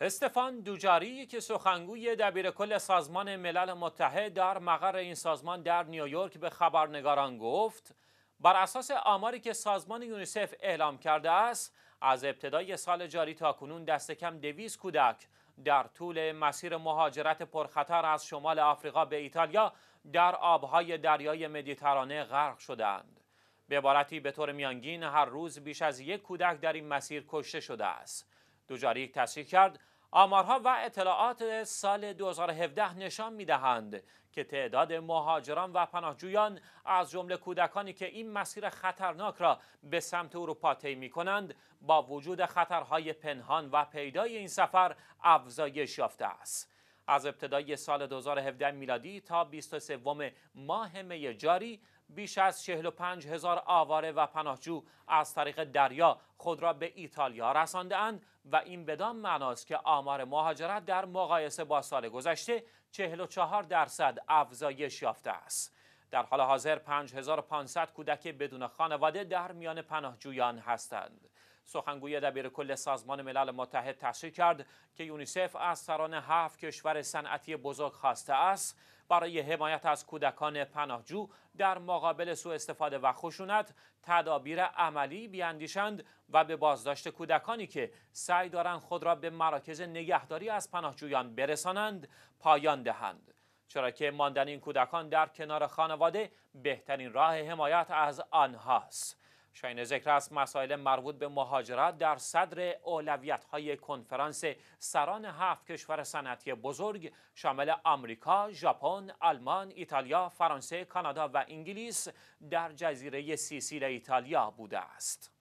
استفان دوجاری که سخنگوی دبیرکل سازمان ملل متحد در مقر این سازمان در نیویورک به خبرنگاران گفت بر اساس آماری که سازمان یونیسف اعلام کرده است از ابتدای سال جاری تا کنون دست کم دویز کودک در طول مسیر مهاجرت پرخطر از شمال آفریقا به ایتالیا در آبهای دریای مدیترانه غرق شدند به عبارتی به طور میانگین هر روز بیش از یک کودک در این مسیر کشته شده است دوجاری تصریح کرد آمارها و اطلاعات سال 2017 نشان میدهند که تعداد مهاجران و پناهجویان از جمله کودکانی که این مسیر خطرناک را به سمت اروپا طی می کنند با وجود خطرهای پنهان و پیدای این سفر افزایش یافته است. از ابتدای سال 2017 میلادی تا 23 ماه می جاری بیش از 45 هزار آواره و پناهجو از طریق دریا خود را به ایتالیا اند و این بدان معناست که آمار مهاجرت در مقایسه با سال گذشته 44 درصد افزایش یافته است. در حال حاضر 5500 کودک بدون خانواده در میان پناهجویان هستند. سخنگوی کل سازمان ملل متحد تشریح کرد که یونیسف از سران هفت کشور صنعتی بزرگ خواسته است برای حمایت از کودکان پناهجو در مقابل سوء استفاده و خشونت تدابیر عملی بیاندیشند و به بازداشت کودکانی که سعی دارند خود را به مراکز نگهداری از پناهجویان برسانند پایان دهند چرا که ماندن این کودکان در کنار خانواده بهترین راه حمایت از آنهاست شاین ذکر است مسائل مربوط به مهاجرت در صدر اولویت های کنفرانس سران هفت کشور صنعتی بزرگ شامل آمریکا، ژاپن، آلمان، ایتالیا، فرانسه، کانادا و انگلیس در جزیره سیسیل ایتالیا بوده است.